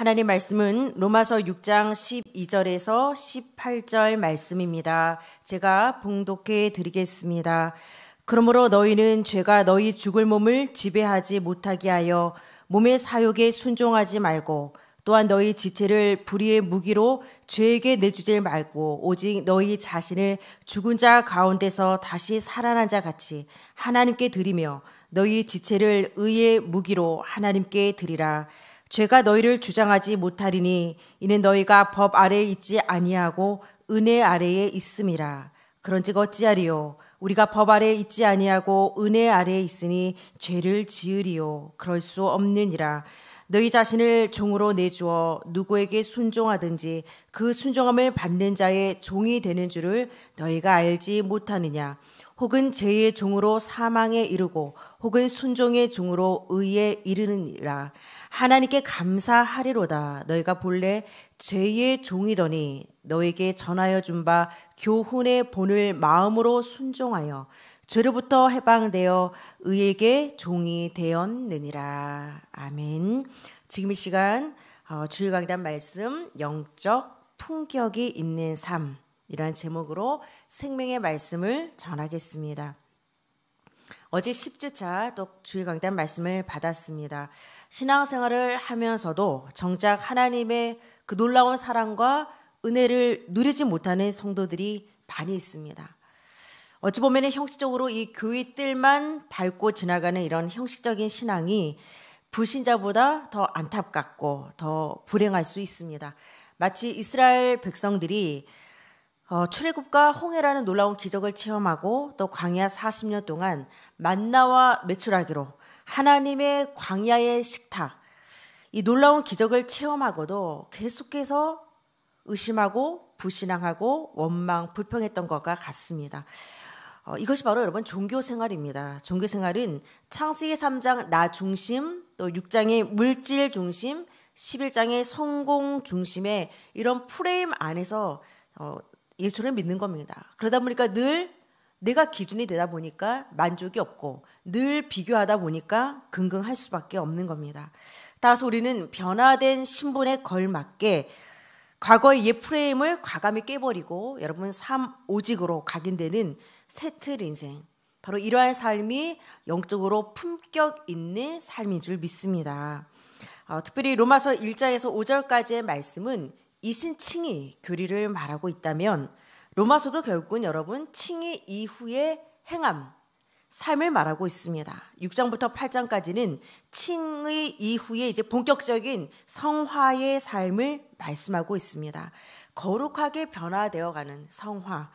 하나님 말씀은 로마서 6장 12절에서 18절 말씀입니다. 제가 봉독해 드리겠습니다. 그러므로 너희는 죄가 너희 죽을 몸을 지배하지 못하게 하여 몸의 사욕에 순종하지 말고 또한 너희 지체를 불의의 무기로 죄에게 내주질 말고 오직 너희 자신을 죽은 자 가운데서 다시 살아난 자 같이 하나님께 드리며 너희 지체를 의의 무기로 하나님께 드리라. 죄가 너희를 주장하지 못하리니 이는 너희가 법 아래에 있지 아니하고 은혜 아래에 있음이라. 그런즉 어찌하리요? 우리가 법 아래에 있지 아니하고 은혜 아래에 있으니 죄를 지으리요. 그럴 수 없느니라. 너희 자신을 종으로 내주어 누구에게 순종하든지 그 순종함을 받는 자의 종이 되는 줄을 너희가 알지 못하느냐. 혹은 죄의 종으로 사망에 이르고 혹은 순종의 종으로 의에 이르느니라 하나님께 감사하리로다 너희가 본래 죄의 종이더니 너에게 전하여 준 바 교훈의 본을 마음으로 순종하여 죄로부터 해방되어 의에게 종이 되었느니라 아멘 지금 이 시간 어, 주일 강단 말씀 영적 풍격이 있는 삶 이러한 제목으로 생명의 말씀을 전하겠습니다. 어제 10주차 또 주일 강단 말씀을 받았습니다. 신앙생활을 하면서도 정작 하나님의 그 놀라운 사랑과 은혜를 누리지 못하는 성도들이 많이 있습니다. 어찌 보면 형식적으로 이 교회 뜰만 밟고 지나가는 이런 형식적인 신앙이 불신자보다 더 안타깝고 더 불행할 수 있습니다. 마치 이스라엘 백성들이 어, 출애굽과 홍해라는 놀라운 기적을 체험하고 또 광야 40년 동안 만나와 매출하기로 하나님의 광야의 식탁 이 놀라운 기적을 체험하고도 계속해서 의심하고 불신앙하고 원망 불평했던 것과 같습니다. 어, 이것이 바로 여러분 종교 생활입니다. 종교 생활은 창세기 3장 나 중심, 또 6장의 물질 중심, 11장의 성공 중심의 이런 프레임 안에서 어, 예수를 믿는 겁니다. 그러다 보니까 늘 내가 기준이 되다 보니까 만족이 없고 늘 비교하다 보니까 긍긍할 수밖에 없는 겁니다. 따라서 우리는 변화된 신분에 걸맞게 과거의 옛 프레임을 과감히 깨버리고 여러분 삶 오직으로 각인되는 새틀 인생 바로 이러한 삶이 영적으로 품격 있는 삶인 줄 믿습니다. 어, 특별히 로마서 1장에서 5절까지의 말씀은 이신칭이 교리를 말하고 있다면 로마서도 결국은 여러분 칭이 이후의 행함 삶을 말하고 있습니다. 6장부터 8장까지는 칭의 이후에 이제 본격적인 성화의 삶을 말씀하고 있습니다. 거룩하게 변화되어가는 성화.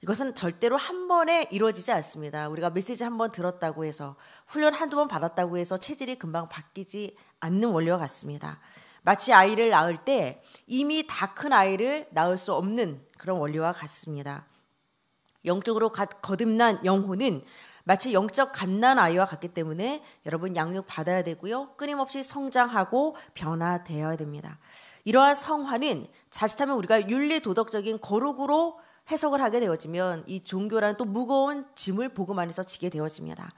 이것은 절대로 한 번에 이루어지지 않습니다. 우리가 메시지 한 번 들었다고 해서 훈련 한두 번 받았다고 해서 체질이 금방 바뀌지 않는 원리와 같습니다. 마치 아이를 낳을 때 이미 다 큰 아이를 낳을 수 없는 그런 원리와 같습니다. 영적으로 거듭난 영혼은 마치 영적 갓난 아이와 같기 때문에 여러분 양육 받아야 되고요. 끊임없이 성장하고 변화되어야 됩니다. 이러한 성화는 자칫하면 우리가 윤리 도덕적인 거룩으로 해석을 하게 되어지면 이 종교라는 또 무거운 짐을 복음 안에서 지게 되어집니다.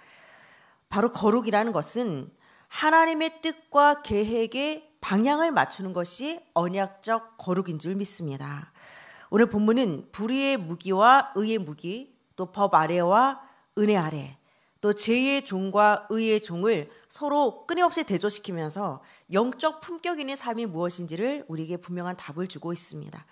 바로 거룩이라는 것은 하나님의 뜻과 계획에 방향을 맞추는 것이 언약적 거룩인 줄 믿습니다. 오늘 본문은 불의의 무기와 의의 무기, 또 법 아래와 은혜 아래, 또 죄의 종과 의의 종을 서로 끊임없이 대조시키면서 영적 품격인의 삶이 무엇인지를 우리에게 분명한 답을 주고 있습니다.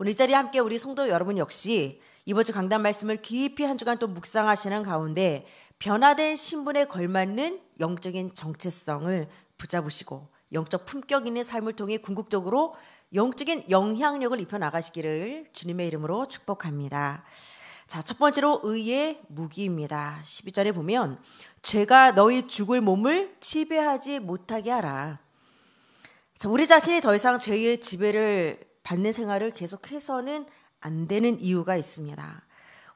오늘 이 자리에 함께 우리 성도 여러분 역시 이번 주 강단 말씀을 깊이 한 주간 또 묵상하시는 가운데 변화된 신분에 걸맞는 영적인 정체성을 붙잡으시고 영적 품격 있는 삶을 통해 궁극적으로 영적인 영향력을 입혀 나가시기를 주님의 이름으로 축복합니다. 자, 첫 번째로 의의 무기입니다. 12절에 보면 죄가 너희 죽을 몸을 지배하지 못하게 하라. 자, 우리 자신이 더 이상 죄의 지배를 받는 생활을 계속해서는 안 되는 이유가 있습니다.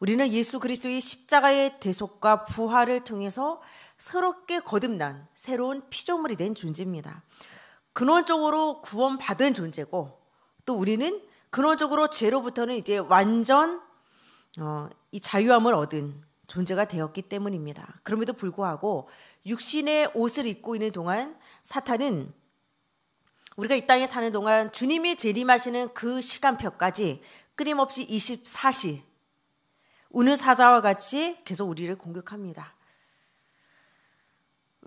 우리는 예수 그리스도의 십자가의 대속과 부활을 통해서 새롭게 거듭난 새로운 피조물이 된 존재입니다. 근원적으로 구원받은 존재고 또 우리는 근원적으로 죄로부터는 이제 완전 어, 이 자유함을 얻은 존재가 되었기 때문입니다. 그럼에도 불구하고 육신의 옷을 입고 있는 동안 사탄은 우리가 이 땅에 사는 동안 주님이 재림하시는 그 시간표까지 끊임없이 24시 우는 사자와 같이 계속 우리를 공격합니다.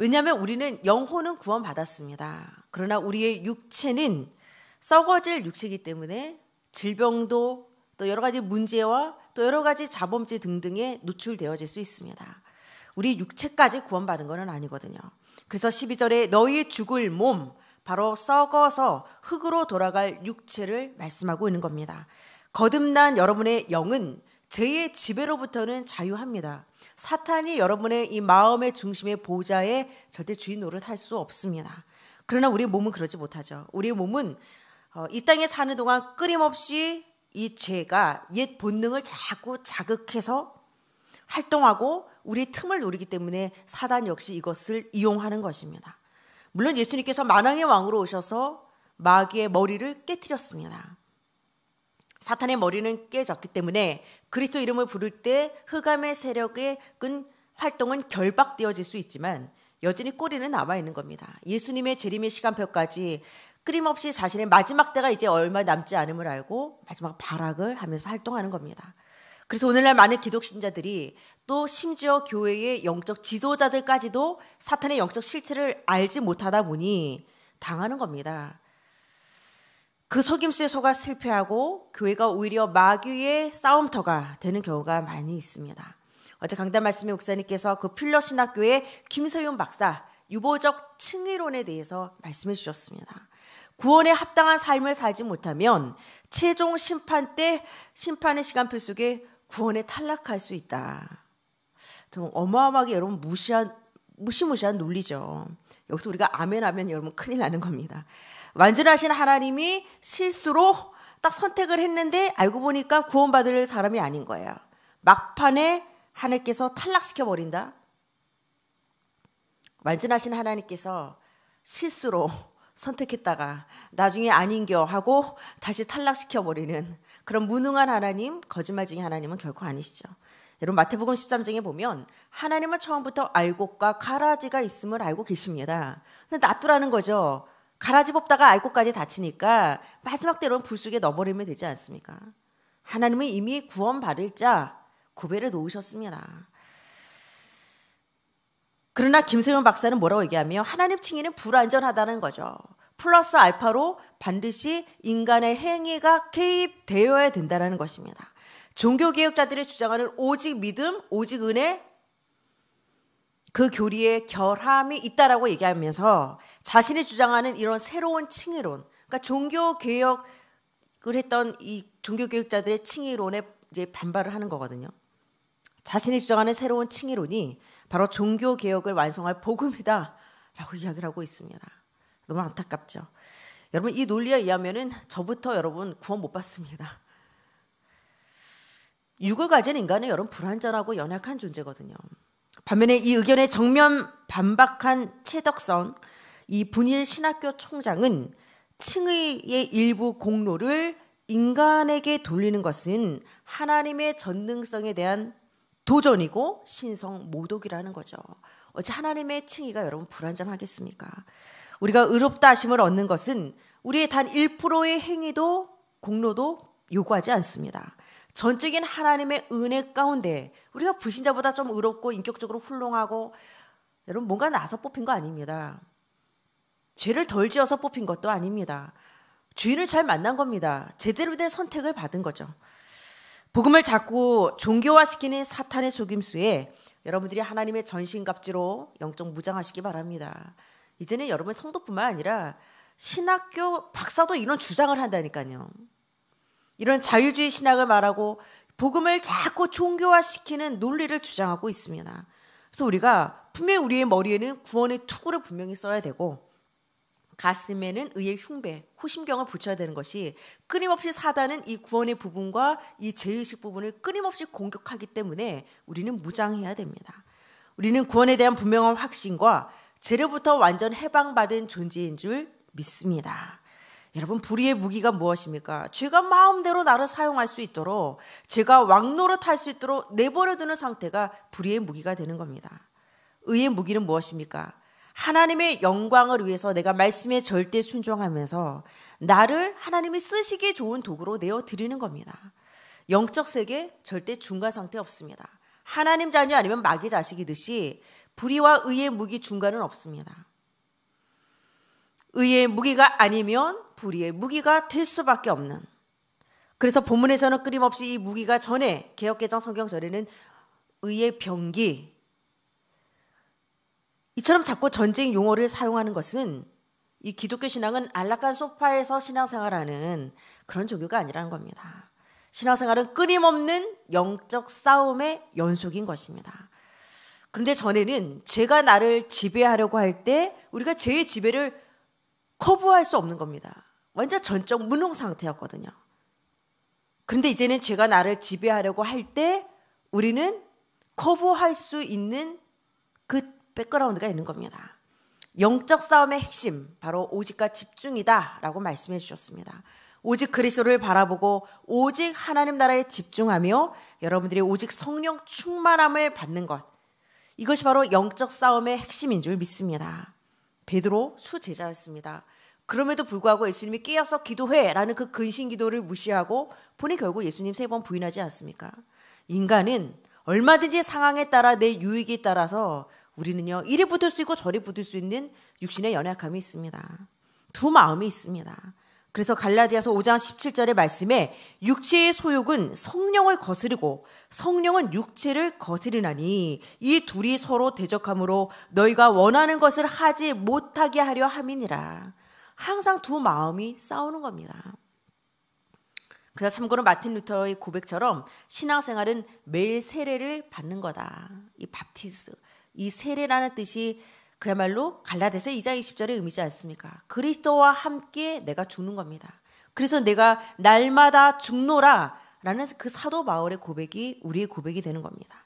왜냐하면 우리는 영혼은 구원받았습니다. 그러나 우리의 육체는 썩어질 육체이기 때문에 질병도 또 여러 가지 문제와 또 여러 가지 자범죄 등등에 노출되어질 수 있습니다. 우리 육체까지 구원받은 것은 아니거든요. 그래서 12절에 너희 죽을 몸 바로 썩어서 흙으로 돌아갈 육체를 말씀하고 있는 겁니다. 거듭난 여러분의 영은 죄의 지배로부터는 자유합니다. 사탄이 여러분의 이 마음의 중심의 보좌에 절대 주인 노릇 할수 없습니다. 그러나 우리 몸은 그러지 못하죠. 우리 몸은 어, 이 땅에 사는 동안 끊임없이 이 죄가 옛 본능을 자꾸 자극해서 활동하고 우리 틈을 노리기 때문에 사단 역시 이것을 이용하는 것입니다. 물론 예수님께서 만왕의 왕으로 오셔서 마귀의 머리를 깨뜨렸습니다. 사탄의 머리는 깨졌기 때문에 그리스도 이름을 부를 때 흑암의 세력의 끈 활동은 결박되어질 수 있지만 여전히 꼬리는 남아 있는 겁니다. 예수님의 재림의 시간표까지 끊임없이 자신의 마지막 때가 이제 얼마 남지 않음을 알고 마지막 발악을 하면서 활동하는 겁니다. 그래서 오늘날 많은 기독신자들이 또 심지어 교회의 영적 지도자들까지도 사탄의 영적 실체를 알지 못하다 보니 당하는 겁니다. 그 속임수에 속아 실패하고 교회가 오히려 마귀의 싸움터가 되는 경우가 많이 있습니다. 어제 강단 말씀의 목사님께서 그 필러 신학교의 김서윤 박사 유보적 층위론에 대해서 말씀해 주셨습니다. 구원에 합당한 삶을 살지 못하면 최종 심판 때 심판의 시간표 속에 구원에 탈락할 수 있다. 좀 어마어마하게 여러분 무시한 무시무시한 논리죠. 여기서 우리가 아멘 하면 여러분 큰일 나는 겁니다. 완전하신 하나님이 실수로 딱 선택을 했는데 알고 보니까 구원받을 사람이 아닌 거예요. 막판에 하나님께서 탈락시켜 버린다. 완전하신 하나님께서 실수로 선택했다가 나중에 아닌겨 하고 다시 탈락시켜 버리는 그런 무능한 하나님, 거짓말쟁이 하나님은 결코 아니시죠. 여러분 마태복음 13장에 보면 하나님은 처음부터 알곡과 가라지가 있음을 알고 계십니다. 근데 놔두라는 거죠. 가라지 뽑다가 알고까지 다치니까 마지막 때로는 불쑥에 넣어버리면 되지 않습니까? 하나님은 이미 구원받을 자 구별해 놓으셨습니다. 그러나 김소연 박사는 뭐라고 얘기하며 하나님 칭의는 불완전하다는 거죠. 플러스 알파로 반드시 인간의 행위가 개입되어야 된다는 것입니다. 종교개혁자들이 주장하는 오직 믿음, 오직 은혜, 그 교리에 결함이 있다라고 얘기하면서 자신이 주장하는 이런 새로운 칭의론, 그러니까 종교 개혁을 했던 이 종교 교육자들의 칭의론에 이제 반발을 하는 거거든요. 자신이 주장하는 새로운 칭의론이 바로 종교 개혁을 완성할 복음이다라고 이야기를 하고 있습니다. 너무 안타깝죠. 여러분 이 논리에 의하면은 저부터 여러분 구원 못 받습니다. 육을 가진 인간은 여러분 불완전하고 연약한 존재거든요. 반면에 이 의견에 정면 반박한 최덕선 이 분일 신학교 총장은 층의의 일부 공로를 인간에게 돌리는 것은 하나님의 전능성에 대한 도전이고 신성 모독이라는 거죠. 어찌 하나님의 층의가 여러분 불안전하겠습니까 우리가 의롭다 하심을 얻는 것은 우리의 단 1%의 행위도 공로도 요구하지 않습니다. 전적인 하나님의 은혜 가운데 우리가 불신자보다 좀 의롭고 인격적으로 훌륭하고 여러분 뭔가 나서 뽑힌 거 아닙니다. 죄를 덜 지어서 뽑힌 것도 아닙니다. 주인을 잘 만난 겁니다. 제대로 된 선택을 받은 거죠. 복음을 자꾸 종교화시키는 사탄의 속임수에 여러분들이 하나님의 전신갑지로 영적 무장하시기 바랍니다. 이제는 여러분 성도뿐만 아니라 신학교 박사도 이런 주장을 한다니까요. 이런 자유주의 신학을 말하고 복음을 자꾸 종교화시키는 논리를 주장하고 있습니다. 그래서 우리가 분명히 우리의 머리에는 구원의 투구를 분명히 써야 되고 가슴에는 의의 흉배, 호심경을 붙여야 되는 것이 끊임없이 사단은 이 구원의 부분과 이 죄의식 부분을 끊임없이 공격하기 때문에 우리는 무장해야 됩니다. 우리는 구원에 대한 분명한 확신과 죄로부터 완전 해방받은 존재인 줄 믿습니다. 여러분 불의의 무기가 무엇입니까? 죄가 마음대로 나를 사용할 수 있도록 제가 왕노릇할 수 있도록 내버려 두는 상태가 불의의 무기가 되는 겁니다. 의의 무기는 무엇입니까? 하나님의 영광을 위해서 내가 말씀에 절대 순종하면서 나를 하나님이 쓰시기 좋은 도구로 내어 드리는 겁니다. 영적 세계 절대 중간 상태 없습니다. 하나님 자녀 아니면 마귀 자식이듯이 불의와 의의 무기 중간은 없습니다. 의의 무기가 아니면 불의의 무기가 될 수밖에 없는 그래서 본문에서는 끊임없이 이 무기가 전에 개혁개정 성경절에는 의의 병기 이처럼 자꾸 전쟁 용어를 사용하는 것은 이 기독교 신앙은 안락한 소파에서 신앙생활하는 그런 종교가 아니라는 겁니다. 신앙생활은 끊임없는 영적 싸움의 연속인 것입니다. 그런데 전에는 죄가 나를 지배하려고 할 때 우리가 죄의 지배를 커버할 수 없는 겁니다. 완전 전적 무능 상태였거든요. 그런데 이제는 죄가 나를 지배하려고 할 때 우리는 커버할 수 있는 그 백그라운드가 있는 겁니다. 영적 싸움의 핵심 바로 오직과 집중이다라고 말씀해 주셨습니다. 오직 그리스도를 바라보고 오직 하나님 나라에 집중하며 여러분들이 오직 성령 충만함을 받는 것 이것이 바로 영적 싸움의 핵심인 줄 믿습니다. 베드로 수제자였습니다. 그럼에도 불구하고 예수님이 깨어서 기도해라는 그 근신 기도를 무시하고 본인 결국 예수님 세 번 부인하지 않습니까? 인간은 얼마든지 상황에 따라 내 유익에 따라서 우리는요 이리 붙을 수 있고 저리 붙을 수 있는 육신의 연약함이 있습니다. 두 마음이 있습니다. 그래서 갈라디아서 5장 17절의 말씀에 육체의 소욕은 성령을 거스르고 성령은 육체를 거스르나니 이 둘이 서로 대적함으로 너희가 원하는 것을 하지 못하게 하려 함이니라. 항상 두 마음이 싸우는 겁니다. 그래서 참고로 마틴 루터의 고백처럼 신앙생활은 매일 세례를 받는 거다. 이 바티스, 이 세례라는 뜻이 그야말로 갈라데서 2장 20절의 의미지 않습니까? 그리스도와 함께 내가 죽는 겁니다. 그래서 내가 날마다 죽노라 라는 그 사도 바울의 고백이 우리의 고백이 되는 겁니다.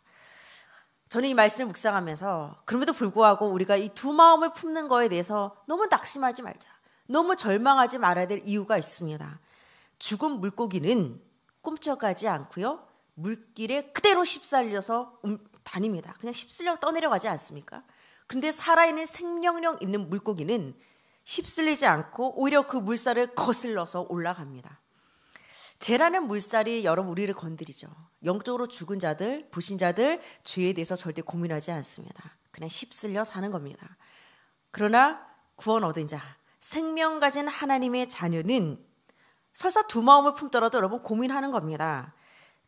저는 이 말씀을 묵상하면서 그럼에도 불구하고 우리가 이 두 마음을 품는 거에 대해서 너무 낙심하지 말자. 너무 절망하지 말아야 될 이유가 있습니다. 죽은 물고기는 꿈쩍하지 않고요. 물길에 그대로 휩쓸려서 음, 다닙니다. 그냥 휩쓸려 떠내려가지 않습니까? 근데 살아있는 생명력 있는 물고기는 휩쓸리지 않고 오히려 그 물살을 거슬러서 올라갑니다. 죄라는 물살이 여러분 우리를 건드리죠. 영적으로 죽은 자들, 불신자들, 죄에 대해서 절대 고민하지 않습니다. 그냥 휩쓸려 사는 겁니다. 그러나 구원 얻은 자, 생명 가진 하나님의 자녀는 설사 두 마음을 품더라도 여러분 고민하는 겁니다.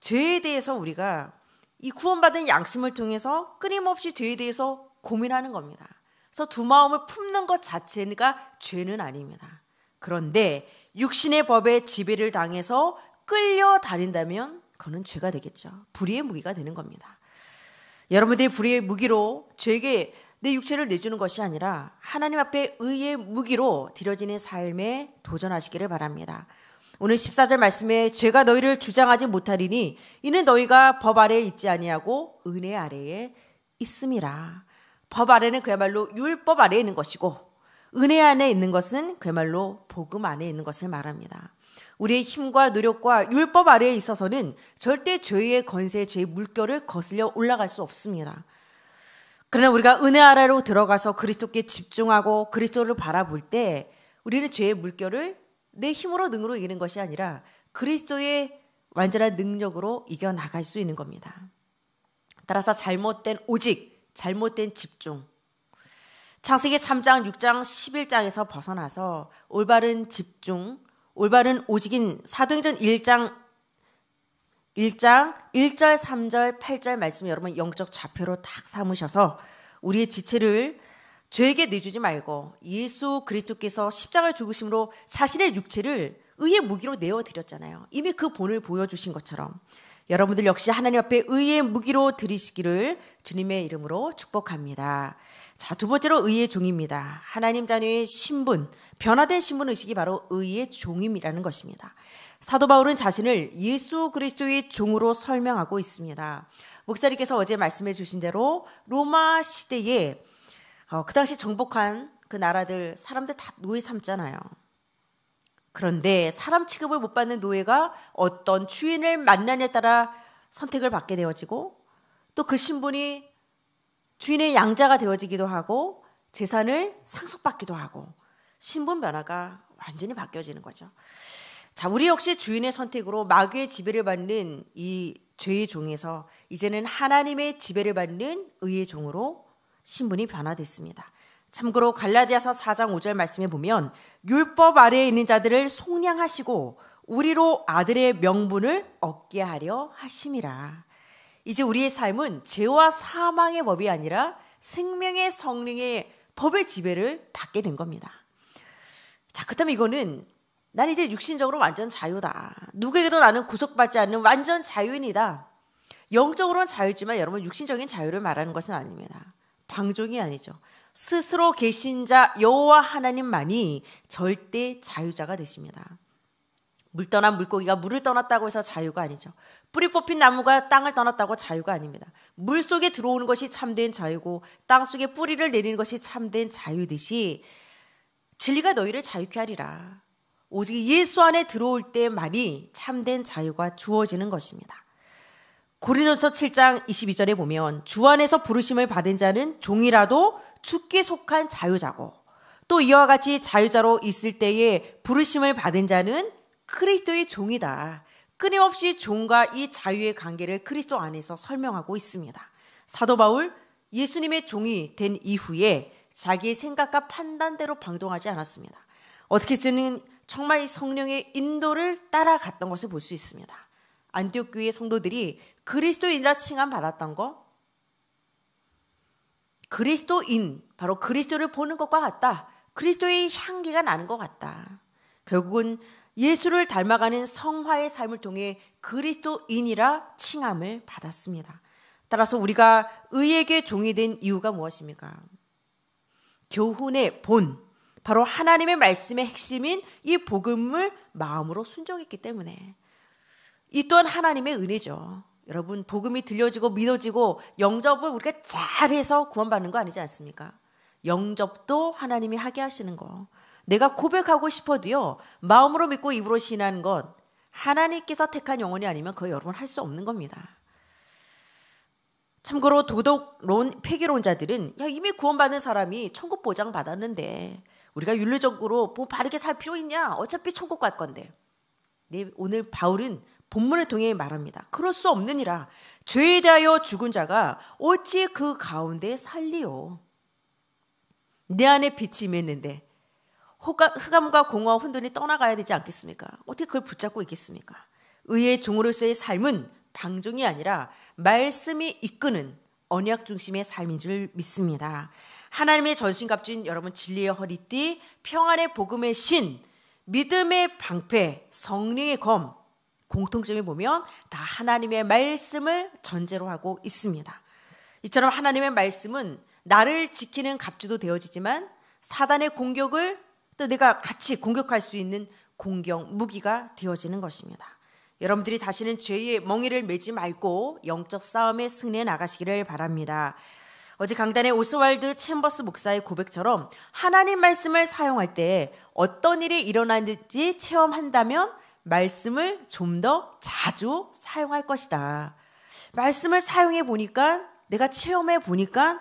죄에 대해서 우리가 이 구원받은 양심을 통해서 끊임없이 죄에 대해서 고민하는 겁니다. 그래서 두 마음을 품는 것 자체가 죄는 아닙니다. 그런데 육신의 법에 지배를 당해서 끌려 다닌다면 그는 죄가 되겠죠. 불의의 무기가 되는 겁니다. 여러분들이 불의의 무기로 죄에게 내 육체를 내주는 것이 아니라 하나님 앞에 의의 무기로 드려지는 삶에 도전하시기를 바랍니다. 오늘 14절 말씀에 죄가 너희를 주장하지 못하리니 이는 너희가 법 아래에 있지 아니하고 은혜 아래에 있음이라. 법 아래는 그야말로 율법 아래에 있는 것이고 은혜 안에 있는 것은 그야말로 복음 안에 있는 것을 말합니다. 우리의 힘과 노력과 율법 아래에 있어서는 절대 죄의 건세 죄의 물결을 거슬려 올라갈 수 없습니다. 그러나 우리가 은혜 아래로 들어가서 그리스도께 집중하고 그리스도를 바라볼 때 우리는 죄의 물결을 내 힘으로 능으로 이기는 것이 아니라 그리스도의 완전한 능력으로 이겨나갈 수 있는 겁니다. 따라서 잘못된 오직 잘못된 집중. 창세기 3장, 6장, 11장에서 벗어나서 올바른 집중, 올바른 오직인 사도행전 1장 1장 1절, 3절, 8절 말씀 여러분 영적 좌표로 딱 삼으셔서 우리의 지체를 죄에게 내주지 말고 예수 그리스도께서 십자가를 죽으심으로 자신의 육체를 의의 무기로 내어 드렸잖아요. 이미 그 본을 보여 주신 것처럼 여러분들 역시 하나님 앞에 의의 무기로 들이시기를 주님의 이름으로 축복합니다. 자, 두 번째로 의의 종입니다. 하나님 자녀의 신분, 변화된 신분 의식이 바로 의의 종임이라는 것입니다. 사도 바울은 자신을 예수 그리스도의 종으로 설명하고 있습니다. 목사님께서 어제 말씀해 주신 대로 로마 시대에 어, 그 당시 정복한 그 나라들 사람들 다 노예 삼잖아요. 그런데 사람 취급을 못 받는 노예가 어떤 주인을 만나에 냐 따라 선택을 받게 되어지고 또 그 신분이 주인의 양자가 되어지기도 하고 재산을 상속받기도 하고 신분 변화가 완전히 바뀌어지는 거죠. 자, 우리 역시 주인의 선택으로 마귀의 지배를 받는 이 죄의 종에서 이제는 하나님의 지배를 받는 의의 종으로 신분이 변화됐습니다. 참고로 갈라디아서 4장 5절 말씀에 보면 율법 아래에 있는 자들을 속량하시고 우리로 아들의 명분을 얻게 하려 하심이라. 이제 우리의 삶은 죄와 사망의 법이 아니라 생명의 성령의 법의 지배를 받게 된 겁니다. 자, 그다음 이거는 난 이제 육신적으로 완전 자유다. 누구에게도 나는 구속받지 않는 완전 자유인이다. 영적으로는 자유지만 여러분 육신적인 자유를 말하는 것은 아닙니다. 방종이 아니죠. 스스로 계신 자 여호와 하나님만이 절대 자유자가 되십니다. 물 떠난 물고기가 물을 떠났다고 해서 자유가 아니죠. 뿌리 뽑힌 나무가 땅을 떠났다고 자유가 아닙니다. 물 속에 들어오는 것이 참된 자유고 땅 속에 뿌리를 내리는 것이 참된 자유듯이 진리가 너희를 자유케 하리라. 오직 예수 안에 들어올 때만이 참된 자유가 주어지는 것입니다. 고린도서 7장 22절에 보면 주 안에서 부르심을 받은 자는 종이라도 죽기 속한 자유자고 또 이와 같이 자유자로 있을 때에 부르심을 받은 자는 그리스도의 종이다. 끊임없이 종과 이 자유의 관계를 그리스도 안에서 설명하고 있습니다. 사도 바울 예수님의 종이 된 이후에 자기의 생각과 판단대로 방동하지 않았습니다. 어떻게 쓰는 정말 성령의 인도를 따라갔던 것을 볼 수 있습니다. 안디옥 교회 성도들이 그리스도인이라 칭함 받았던 거, 그리스도인, 바로 그리스도를 보는 것과 같다. 그리스도의 향기가 나는 것 같다. 결국은 예수를 닮아가는 성화의 삶을 통해 그리스도인이라 칭함을 받았습니다. 따라서 우리가 의에게 종이 된 이유가 무엇입니까? 교훈의 본, 바로 하나님의 말씀의 핵심인 이 복음을 마음으로 순종했기 때문에 이 또한 하나님의 은혜죠. 여러분 복음이 들려지고 믿어지고 영접을 우리가 잘해서 구원받는 거 아니지 않습니까? 영접도 하나님이 하게 하시는 거. 내가 고백하고 싶어도요. 마음으로 믿고 입으로 신하는 건 하나님께서 택한 영혼이 아니면 그 여러분 할 수 없는 겁니다. 참고로 도덕론 폐기론자들은 야 이미 구원받은 사람이 천국 보장 받았는데 우리가 윤리적으로 뭐 바르게 살 필요 있냐? 어차피 천국 갈 건데. 네, 오늘 바울은 본문을 통해 말합니다. 그럴 수 없느니라 죄에 대하여 죽은 자가 어찌 그 가운데 살리오. 내 안에 빛이 맺는데 흑암과 공허와 혼돈이 떠나가야 되지 않겠습니까? 어떻게 그걸 붙잡고 있겠습니까? 의의 종으로서의 삶은 방종이 아니라 말씀이 이끄는 언약 중심의 삶인 줄 믿습니다. 하나님의 전신갑주인 여러분 진리의 허리띠, 평안의 복음의 신, 믿음의 방패, 성령의 검, 공통점이 보면 다 하나님의 말씀을 전제로 하고 있습니다. 이처럼 하나님의 말씀은 나를 지키는 갑주도 되어지지만 사단의 공격을 또 내가 같이 공격할 수 있는 공격 무기가 되어지는 것입니다. 여러분들이 다시는 죄의 멍에를 매지 말고 영적 싸움에 승리해 나가시기를 바랍니다. 어제 강단의 오스왈드 챔버스 목사의 고백처럼 하나님 말씀을 사용할 때 어떤 일이 일어나는지 체험한다면 말씀을 좀 더 자주 사용할 것이다. 말씀을 사용해 보니까 내가 체험해 보니까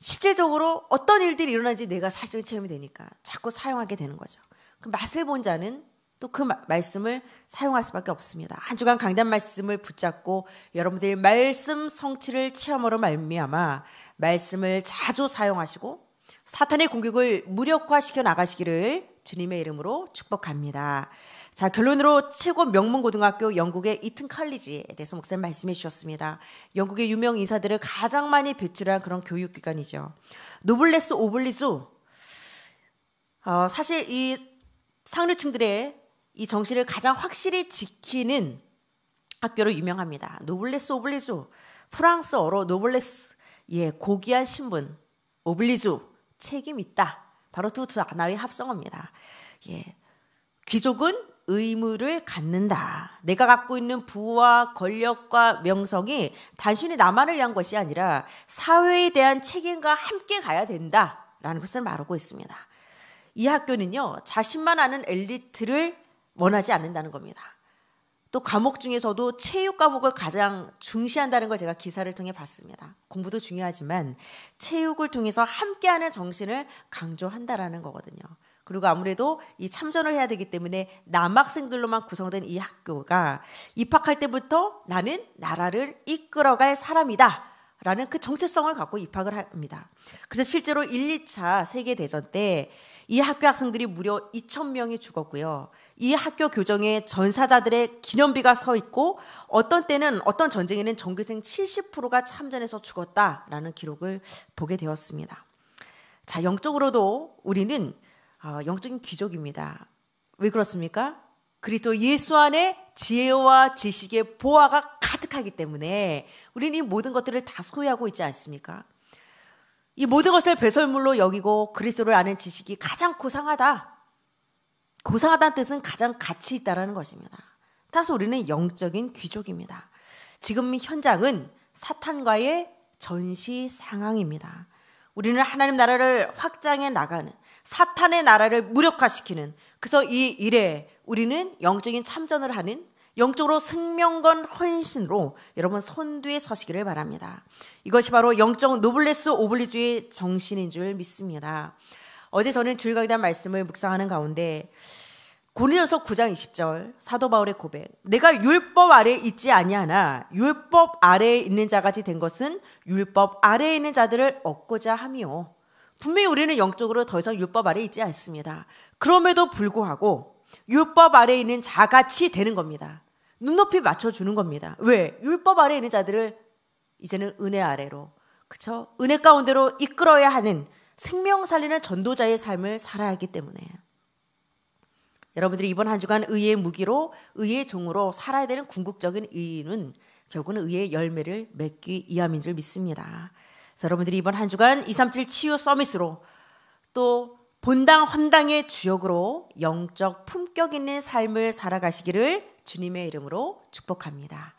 실제적으로 어떤 일들이 일어나지 내가 사실 체험이 되니까 자꾸 사용하게 되는 거죠. 그 맛을 본 자는 또 그 말씀을 사용할 수밖에 없습니다. 한 주간 강단 말씀을 붙잡고 여러분들 말씀 성취를 체험으로 말미암아 말씀을 자주 사용하시고 사탄의 공격을 무력화시켜 나가시기를 주님의 이름으로 축복합니다. 자, 결론으로 최고 명문 고등학교 영국의 이튼 칼리지에 대해서 목사님 말씀해 주셨습니다. 영국의 유명 인사들을 가장 많이 배출한 그런 교육기관이죠. 노블레스 오블리주 어, 사실 이 상류층들의 이 정신을 가장 확실히 지키는 학교로 유명합니다. 노블레스 오블리주 프랑스어로 노블레스 예 고귀한 신분 오블리주 책임 있다. 바로 두, 두 단어의 합성어입니다. 예 귀족은 의무를 갖는다. 내가 갖고 있는 부와 권력과 명성이 단순히 나만을 위한 것이 아니라 사회에 대한 책임과 함께 가야 된다라는 것을 말하고 있습니다. 이 학교는요, 자신만 아는 엘리트를 원하지 않는다는 겁니다. 또 과목 중에서도 체육 과목을 가장 중시한다는 걸 제가 기사를 통해 봤습니다. 공부도 중요하지만 체육을 통해서 함께하는 정신을 강조한다라는 거거든요. 그리고 아무래도 이 참전을 해야 되기 때문에 남학생들로만 구성된 이 학교가 입학할 때부터 나는 나라를 이끌어갈 사람이다. 라는 그 정체성을 갖고 입학을 합니다. 그래서 실제로 1, 2차 세계대전 때 이 학교 학생들이 무려 2,000명이 죽었고요. 이 학교 교정에 전사자들의 기념비가 서 있고 어떤 때는 어떤 전쟁에는 전교생 70%가 참전해서 죽었다라는 기록을 보게 되었습니다. 자, 영적으로도 우리는 아, 영적인 귀족입니다왜 그렇습니까? 그리스도 예수 안에 지혜와 지식의 보화가 가득하기 때문에 우리는 이 모든 것들을 다 소유하고 있지 않습니까? 이 모든 것을 배설물로 여기고 그리스도를 아는 지식이 가장 고상하다. 고상하다는 뜻은 가장 가치 있다라는 것입니다. 따라서 우리는 영적인 귀족입니다. 지금 현장은 사탄과의 전시 상황입니다. 우리는 하나님 나라를 확장해 나가는 사탄의 나라를 무력화시키는 그래서 이 일에 우리는 영적인 참전을 하는 영적으로 생명건 헌신으로 여러분 선두에 서시기를 바랍니다. 이것이 바로 영적 노블레스 오블리주의 정신인 줄 믿습니다. 어제 저는 주일강에 말씀을 묵상하는 가운데 고린도서 9장 20절 사도 바울의 고백 내가 율법 아래에 있지 아니하나 율법 아래에 있는 자같이 된 것은 율법 아래에 있는 자들을 얻고자 함이요 분명히 우리는 영적으로 더 이상 율법 아래 있지 않습니다. 그럼에도 불구하고 율법 아래 있는 자같이 되는 겁니다. 눈높이 맞춰주는 겁니다. 왜? 율법 아래 있는 자들을 이제는 은혜 아래로, 그쵸? 은혜 가운데로 이끌어야 하는 생명 살리는 전도자의 삶을 살아야 하기 때문에. 여러분들이 이번 한 주간 의의 무기로 의의 종으로 살아야 되는 궁극적인 의의는 결국은 의의 열매를 맺기 위함인 줄 믿습니다. 여러분들이 이번 한 주간 237 치유 서밋으로 또 본당 헌당의 주역으로 영적 품격 있는 삶을 살아가시기를 주님의 이름으로 축복합니다.